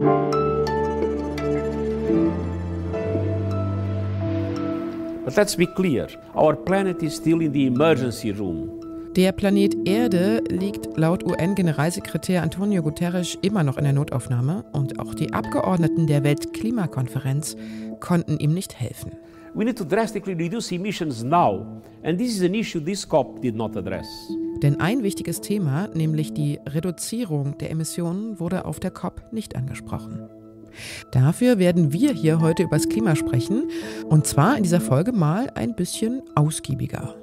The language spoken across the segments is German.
But let's be clear, our planet is still in the emergency room. Der Planet Erde liegt laut UN-Generalsekretär Antonio Guterres immer noch in der Notaufnahme und auch die Abgeordneten der Weltklimakonferenz konnten ihm nicht helfen. We need to drastically reduce emissions now and this is an issue this COP did not address. Denn ein wichtiges Thema, nämlich die Reduzierung der Emissionen, wurde auf der COP nicht angesprochen. Dafür werden wir hier heute über das Klima sprechen und zwar in dieser Folge mal ein bisschen ausgiebiger.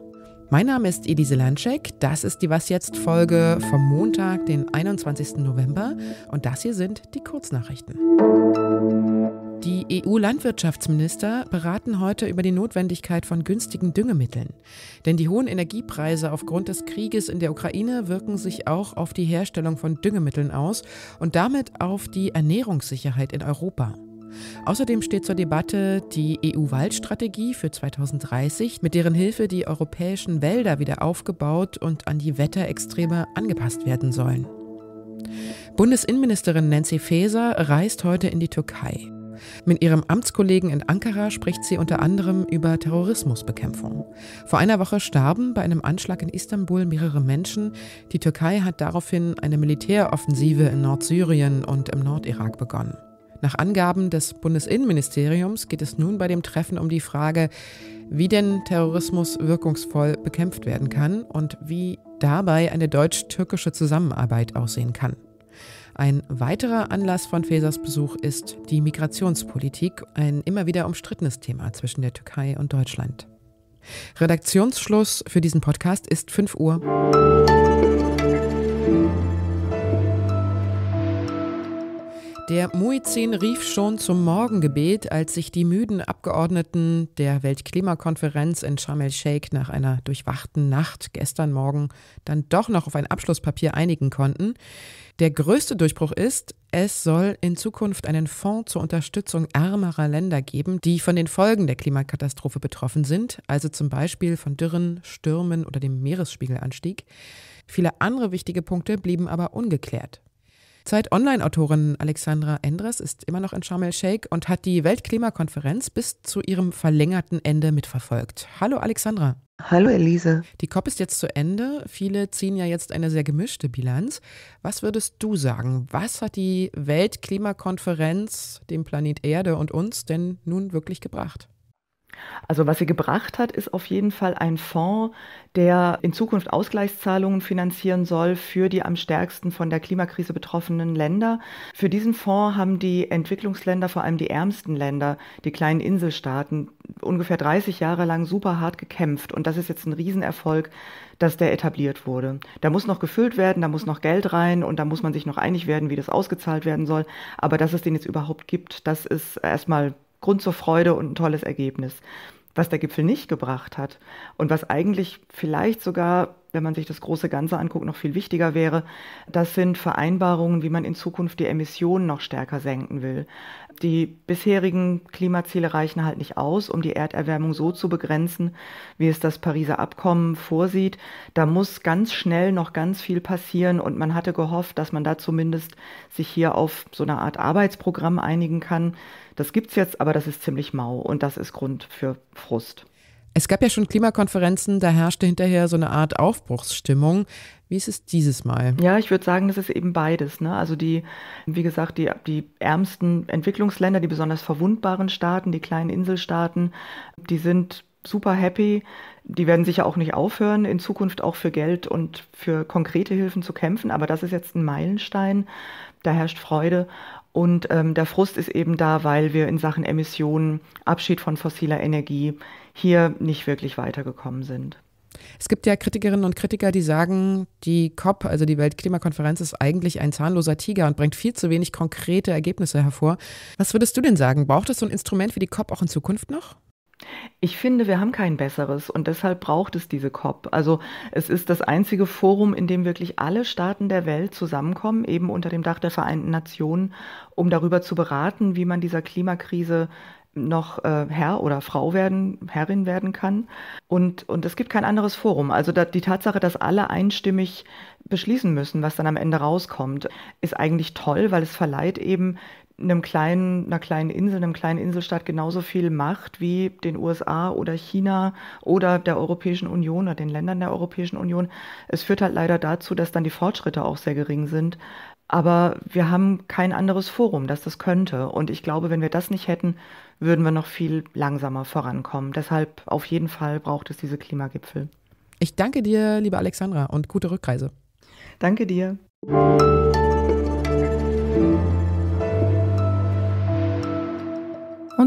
Mein Name ist Elise Lanschek, das ist die Was jetzt Folge vom Montag, den 21. November und das hier sind die Kurznachrichten. Die EU-Landwirtschaftsminister beraten heute über die Notwendigkeit von günstigen Düngemitteln. Denn die hohen Energiepreise aufgrund des Krieges in der Ukraine wirken sich auch auf die Herstellung von Düngemitteln aus und damit auf die Ernährungssicherheit in Europa. Außerdem steht zur Debatte die EU-Waldstrategie für 2030, mit deren Hilfe die europäischen Wälder wieder aufgebaut und an die Wetterextreme angepasst werden sollen. Bundesinnenministerin Nancy Faeser reist heute in die Türkei. Mit ihrem Amtskollegen in Ankara spricht sie unter anderem über Terrorismusbekämpfung. Vor einer Woche starben bei einem Anschlag in Istanbul mehrere Menschen. Die Türkei hat daraufhin eine Militäroffensive in Nordsyrien und im Nordirak begonnen. Nach Angaben des Bundesinnenministeriums geht es nun bei dem Treffen um die Frage, wie denn Terrorismus wirkungsvoll bekämpft werden kann und wie dabei eine deutsch-türkische Zusammenarbeit aussehen kann. Ein weiterer Anlass von Fesers Besuch ist die Migrationspolitik, ein immer wieder umstrittenes Thema zwischen der Türkei und Deutschland. Redaktionsschluss für diesen Podcast ist 5 Uhr. Der Muizin rief schon zum Morgengebet, als sich die müden Abgeordneten der Weltklimakonferenz in Sharm el-Sheikh nach einer durchwachten Nacht gestern Morgen dann doch noch auf ein Abschlusspapier einigen konnten. Der größte Durchbruch ist, es soll in Zukunft einen Fonds zur Unterstützung ärmerer Länder geben, die von den Folgen der Klimakatastrophe betroffen sind, also zum Beispiel von Dürren, Stürmen oder dem Meeresspiegelanstieg. Viele andere wichtige Punkte blieben aber ungeklärt. Zeit-Online-Autorin Alexandra Endres ist immer noch in Sharm el-Sheikh und hat die Weltklimakonferenz bis zu ihrem verlängerten Ende mitverfolgt. Hallo Alexandra. Hallo Elise. Die COP ist jetzt zu Ende. Viele ziehen ja jetzt eine sehr gemischte Bilanz. Was würdest du sagen? Was hat die Weltklimakonferenz dem Planet Erde und uns denn nun wirklich gebracht? Also was sie gebracht hat, ist auf jeden Fall ein Fonds, der in Zukunft Ausgleichszahlungen finanzieren soll für die am stärksten von der Klimakrise betroffenen Länder. Für diesen Fonds haben die Entwicklungsländer, vor allem die ärmsten Länder, die kleinen Inselstaaten, ungefähr 30 Jahre lang super hart gekämpft. Und das ist jetzt ein Riesenerfolg, dass der etabliert wurde. Da muss noch gefüllt werden, da muss noch Geld rein und da muss man sich noch einig werden, wie das ausgezahlt werden soll. Aber dass es den jetzt überhaupt gibt, das ist erstmal Grund zur Freude und ein tolles Ergebnis. Was der Gipfel nicht gebracht hat und was eigentlich vielleicht sogar wenn man sich das große Ganze anguckt, noch viel wichtiger wäre. Das sind Vereinbarungen, wie man in Zukunft die Emissionen noch stärker senken will. Die bisherigen Klimaziele reichen halt nicht aus, um die Erderwärmung so zu begrenzen, wie es das Pariser Abkommen vorsieht. Da muss ganz schnell noch ganz viel passieren und man hatte gehofft, dass man da zumindest sich hier auf so eine Art Arbeitsprogramm einigen kann. Das gibt es jetzt, aber das ist ziemlich mau und das ist Grund für Frust. Es gab ja schon Klimakonferenzen, da herrschte hinterher so eine Art Aufbruchsstimmung. Wie ist es dieses Mal? Ja, ich würde sagen, das ist eben beides. Ne? Also die, wie gesagt, die, die ärmsten Entwicklungsländer, die besonders verwundbaren Staaten, die kleinen Inselstaaten, die sind super happy. Die werden sicher auch nicht aufhören, in Zukunft auch für Geld und für konkrete Hilfen zu kämpfen. Aber das ist jetzt ein Meilenstein. Da herrscht Freude. Und ähm, der Frust ist eben da, weil wir in Sachen Emissionen, Abschied von fossiler Energie hier nicht wirklich weitergekommen sind. Es gibt ja Kritikerinnen und Kritiker, die sagen, die COP, also die Weltklimakonferenz, ist eigentlich ein zahnloser Tiger und bringt viel zu wenig konkrete Ergebnisse hervor. Was würdest du denn sagen? Braucht es so ein Instrument wie die COP auch in Zukunft noch? Ich finde, wir haben kein besseres und deshalb braucht es diese COP. Also es ist das einzige Forum, in dem wirklich alle Staaten der Welt zusammenkommen, eben unter dem Dach der Vereinten Nationen, um darüber zu beraten, wie man dieser Klimakrise noch äh, Herr oder Frau werden, Herrin werden kann. Und, und es gibt kein anderes Forum. Also da, die Tatsache, dass alle einstimmig beschließen müssen, was dann am Ende rauskommt, ist eigentlich toll, weil es verleiht eben einem kleinen, einer kleinen Insel, einem kleinen Inselstaat genauso viel Macht wie den USA oder China oder der Europäischen Union oder den Ländern der Europäischen Union. Es führt halt leider dazu, dass dann die Fortschritte auch sehr gering sind. Aber wir haben kein anderes Forum, das das könnte. Und ich glaube, wenn wir das nicht hätten, würden wir noch viel langsamer vorankommen. Deshalb auf jeden Fall braucht es diese Klimagipfel. Ich danke dir, liebe Alexandra, und gute Rückreise. Danke dir.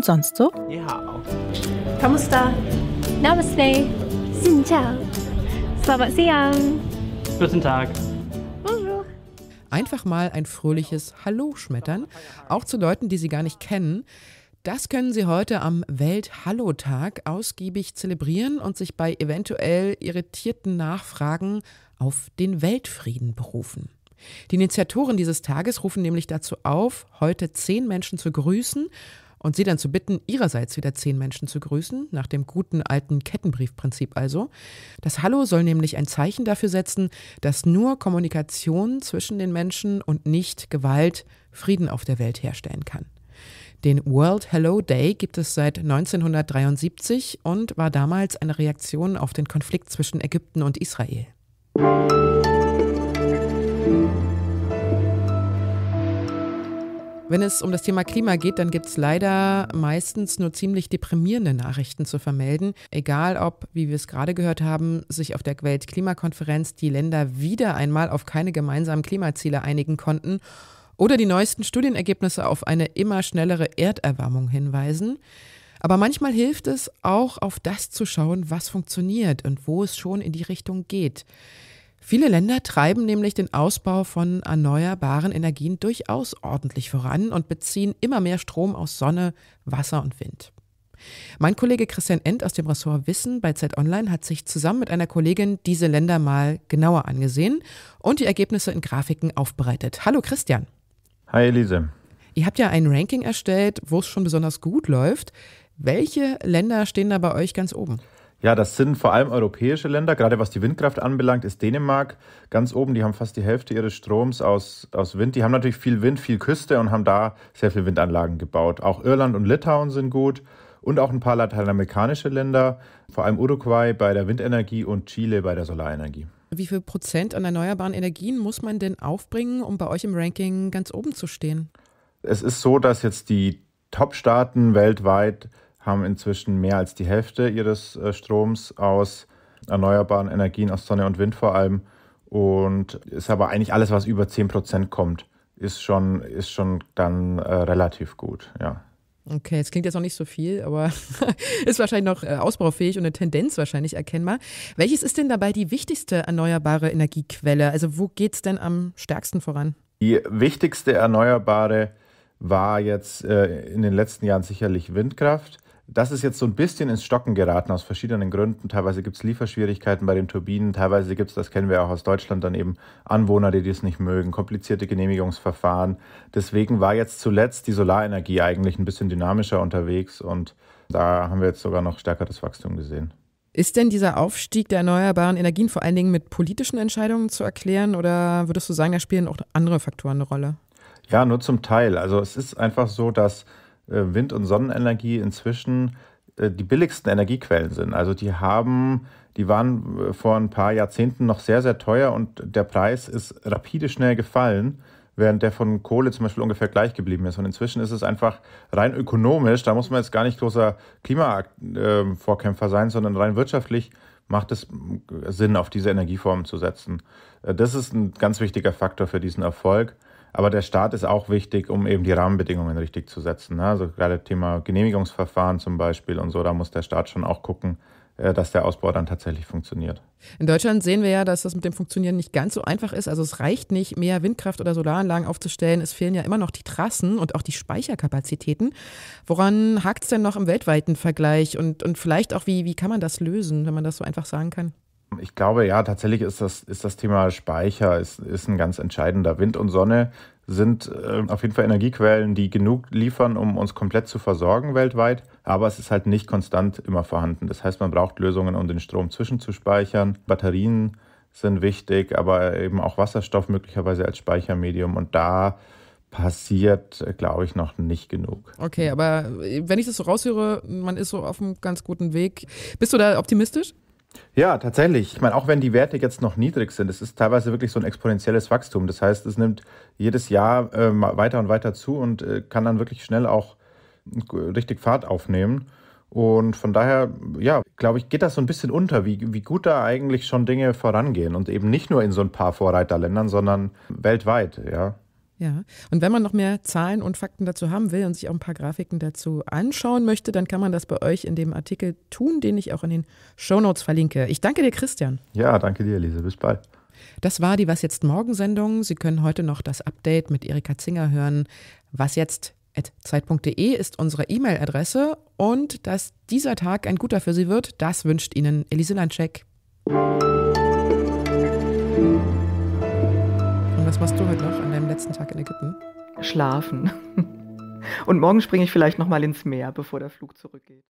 und sonst so? Ja. Kamusta? Namaste. Xin chào. Selamat Guten Tag. Einfach mal ein fröhliches Hallo schmettern, auch zu Leuten, die Sie gar nicht kennen. Das können Sie heute am welthallo tag ausgiebig zelebrieren und sich bei eventuell irritierten Nachfragen auf den Weltfrieden berufen. Die Initiatoren dieses Tages rufen nämlich dazu auf, heute zehn Menschen zu grüßen und sie dann zu bitten, ihrerseits wieder zehn Menschen zu grüßen, nach dem guten alten Kettenbriefprinzip also. Das Hallo soll nämlich ein Zeichen dafür setzen, dass nur Kommunikation zwischen den Menschen und nicht Gewalt Frieden auf der Welt herstellen kann. Den World Hello Day gibt es seit 1973 und war damals eine Reaktion auf den Konflikt zwischen Ägypten und Israel. Musik Wenn es um das Thema Klima geht, dann gibt es leider meistens nur ziemlich deprimierende Nachrichten zu vermelden. Egal ob, wie wir es gerade gehört haben, sich auf der Weltklimakonferenz die Länder wieder einmal auf keine gemeinsamen Klimaziele einigen konnten oder die neuesten Studienergebnisse auf eine immer schnellere Erderwärmung hinweisen. Aber manchmal hilft es auch, auf das zu schauen, was funktioniert und wo es schon in die Richtung geht. Viele Länder treiben nämlich den Ausbau von erneuerbaren Energien durchaus ordentlich voran und beziehen immer mehr Strom aus Sonne, Wasser und Wind. Mein Kollege Christian End aus dem Ressort Wissen bei Z Online hat sich zusammen mit einer Kollegin diese Länder mal genauer angesehen und die Ergebnisse in Grafiken aufbereitet. Hallo Christian. Hi Elise. Ihr habt ja ein Ranking erstellt, wo es schon besonders gut läuft. Welche Länder stehen da bei euch ganz oben? Ja, das sind vor allem europäische Länder. Gerade was die Windkraft anbelangt, ist Dänemark ganz oben. Die haben fast die Hälfte ihres Stroms aus, aus Wind. Die haben natürlich viel Wind, viel Küste und haben da sehr viele Windanlagen gebaut. Auch Irland und Litauen sind gut und auch ein paar lateinamerikanische Länder, vor allem Uruguay bei der Windenergie und Chile bei der Solarenergie. Wie viel Prozent an erneuerbaren Energien muss man denn aufbringen, um bei euch im Ranking ganz oben zu stehen? Es ist so, dass jetzt die Top-Staaten weltweit haben inzwischen mehr als die Hälfte ihres äh, Stroms aus erneuerbaren Energien, aus Sonne und Wind vor allem. Und ist aber eigentlich alles, was über 10% Prozent kommt, ist schon, ist schon dann äh, relativ gut, ja. Okay, es klingt jetzt noch nicht so viel, aber ist wahrscheinlich noch äh, ausbaufähig und eine Tendenz wahrscheinlich erkennbar. Welches ist denn dabei die wichtigste erneuerbare Energiequelle? Also wo geht es denn am stärksten voran? Die wichtigste erneuerbare war jetzt äh, in den letzten Jahren sicherlich Windkraft. Das ist jetzt so ein bisschen ins Stocken geraten aus verschiedenen Gründen. Teilweise gibt es Lieferschwierigkeiten bei den Turbinen, teilweise gibt es, das kennen wir auch aus Deutschland, dann eben Anwohner, die das nicht mögen, komplizierte Genehmigungsverfahren. Deswegen war jetzt zuletzt die Solarenergie eigentlich ein bisschen dynamischer unterwegs und da haben wir jetzt sogar noch stärkeres Wachstum gesehen. Ist denn dieser Aufstieg der erneuerbaren Energien vor allen Dingen mit politischen Entscheidungen zu erklären oder würdest du sagen, da spielen auch andere Faktoren eine Rolle? Ja, nur zum Teil. Also es ist einfach so, dass äh, Wind- und Sonnenenergie inzwischen äh, die billigsten Energiequellen sind. Also die haben, die waren äh, vor ein paar Jahrzehnten noch sehr, sehr teuer und der Preis ist rapide schnell gefallen, während der von Kohle zum Beispiel ungefähr gleich geblieben ist. Und inzwischen ist es einfach rein ökonomisch, da muss man jetzt gar nicht großer Klimavorkämpfer sein, sondern rein wirtschaftlich macht es Sinn, auf diese Energieformen zu setzen. Das ist ein ganz wichtiger Faktor für diesen Erfolg. Aber der Staat ist auch wichtig, um eben die Rahmenbedingungen richtig zu setzen. Ne? Also gerade Thema Genehmigungsverfahren zum Beispiel und so, da muss der Staat schon auch gucken, äh, dass der Ausbau dann tatsächlich funktioniert. In Deutschland sehen wir ja, dass das mit dem Funktionieren nicht ganz so einfach ist. Also es reicht nicht, mehr Windkraft- oder Solaranlagen aufzustellen. Es fehlen ja immer noch die Trassen und auch die Speicherkapazitäten. Woran hakt es denn noch im weltweiten Vergleich? Und, und vielleicht auch, wie, wie kann man das lösen, wenn man das so einfach sagen kann? Ich glaube, ja, tatsächlich ist das, ist das Thema Speicher ist, ist ein ganz entscheidender. Wind und Sonne sind äh, auf jeden Fall Energiequellen, die genug liefern, um uns komplett zu versorgen weltweit. Aber es ist halt nicht konstant immer vorhanden. Das heißt, man braucht Lösungen, um den Strom zwischenzuspeichern. Batterien sind wichtig, aber eben auch Wasserstoff möglicherweise als Speichermedium. Und da passiert, glaube ich, noch nicht genug. Okay, aber äh, wenn ich das so raushöre, man ist so auf einem ganz guten Weg. Bist du da optimistisch? Ja, tatsächlich. Ich meine, auch wenn die Werte jetzt noch niedrig sind, es ist teilweise wirklich so ein exponentielles Wachstum. Das heißt, es nimmt jedes Jahr äh, weiter und weiter zu und äh, kann dann wirklich schnell auch äh, richtig Fahrt aufnehmen. Und von daher, ja, glaube ich, geht das so ein bisschen unter, wie, wie gut da eigentlich schon Dinge vorangehen und eben nicht nur in so ein paar Vorreiterländern, sondern weltweit, ja. Ja, und wenn man noch mehr Zahlen und Fakten dazu haben will und sich auch ein paar Grafiken dazu anschauen möchte, dann kann man das bei euch in dem Artikel tun, den ich auch in den Shownotes verlinke. Ich danke dir, Christian. Ja, danke dir, Elise. Bis bald. Das war die Was jetzt morgen Sendung. Sie können heute noch das Update mit Erika Zinger hören. Was jetzt zeit.de ist unsere E-Mail-Adresse und dass dieser Tag ein guter für Sie wird, das wünscht Ihnen Elise Landschek was machst du heute noch an deinem letzten Tag in Ägypten? Schlafen. Und morgen springe ich vielleicht nochmal ins Meer, bevor der Flug zurückgeht.